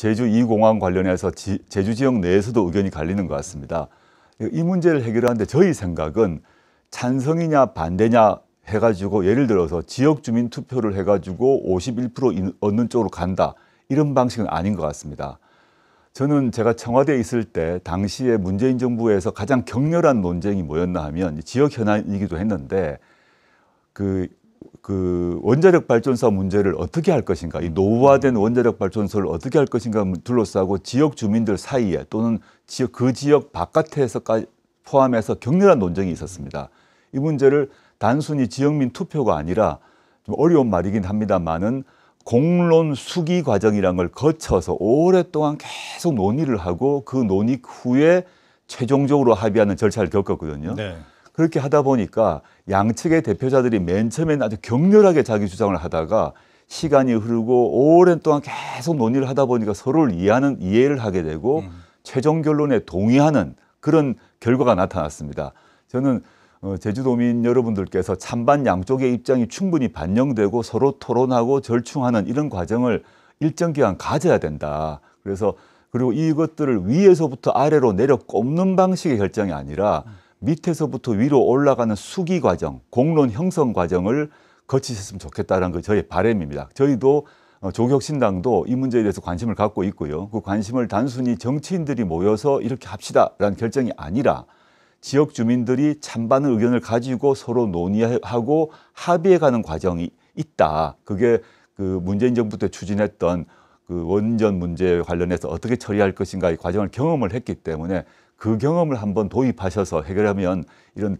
제주 2공항 관련해서 지, 제주 지역 내에서도 의견이 갈리는 것 같습니다. 이 문제를 해결하는데 저희 생각은 찬성이냐 반대냐 해가지고 예를 들어서 지역 주민 투표를 해가지고 51% 얻는 쪽으로 간다 이런 방식은 아닌 것 같습니다. 저는 제가 청와대에 있을 때 당시에 문재인 정부에서 가장 격렬한 논쟁이 뭐였나 하면 지역 현안이기도 했는데 그그 원자력 발전소 문제를 어떻게 할 것인가, 이 노후화된 원자력 발전소를 어떻게 할 것인가 둘러싸고 지역 주민들 사이에 또는 지역 그 지역 바깥에서까지 포함해서 격렬한 논쟁이 있었습니다. 이 문제를 단순히 지역민 투표가 아니라 좀 어려운 말이긴 합니다만은 공론 수기 과정이란 걸 거쳐서 오랫동안 계속 논의를 하고 그 논의 후에 최종적으로 합의하는 절차를 겪었거든요. 네. 그렇게 하다 보니까 양측의 대표자들이 맨 처음에는 아주 격렬하게 자기 주장을 하다가 시간이 흐르고 오랜 동안 계속 논의를 하다 보니까 서로를 이해하는 이해를 하게 되고 음. 최종 결론에 동의하는 그런 결과가 나타났습니다. 저는 어, 제주도민 여러분들께서 찬반 양쪽의 입장이 충분히 반영되고 서로 토론하고 절충하는 이런 과정을 일정 기간 가져야 된다. 그래서 그리고 이것들을 위에서부터 아래로 내려 꼽는 방식의 결정이 아니라 음. 밑에서부터 위로 올라가는 수기 과정, 공론 형성 과정을 거치셨으면 좋겠다는 게저희 그 바램입니다. 저희도 어, 조격신당도 이 문제에 대해서 관심을 갖고 있고요. 그 관심을 단순히 정치인들이 모여서 이렇게 합시다라는 결정이 아니라 지역 주민들이 찬반의 의견을 가지고 서로 논의하고 합의해가는 과정이 있다. 그게 그 문재인 정부 때 추진했던 그 원전 문제 관련해서 어떻게 처리할 것인가의 과정을 경험을 했기 때문에 그 경험을 한번 도입하셔서 해결하면 이런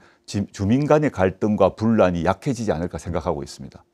주민 간의 갈등과 분란이 약해지지 않을까 생각하고 있습니다.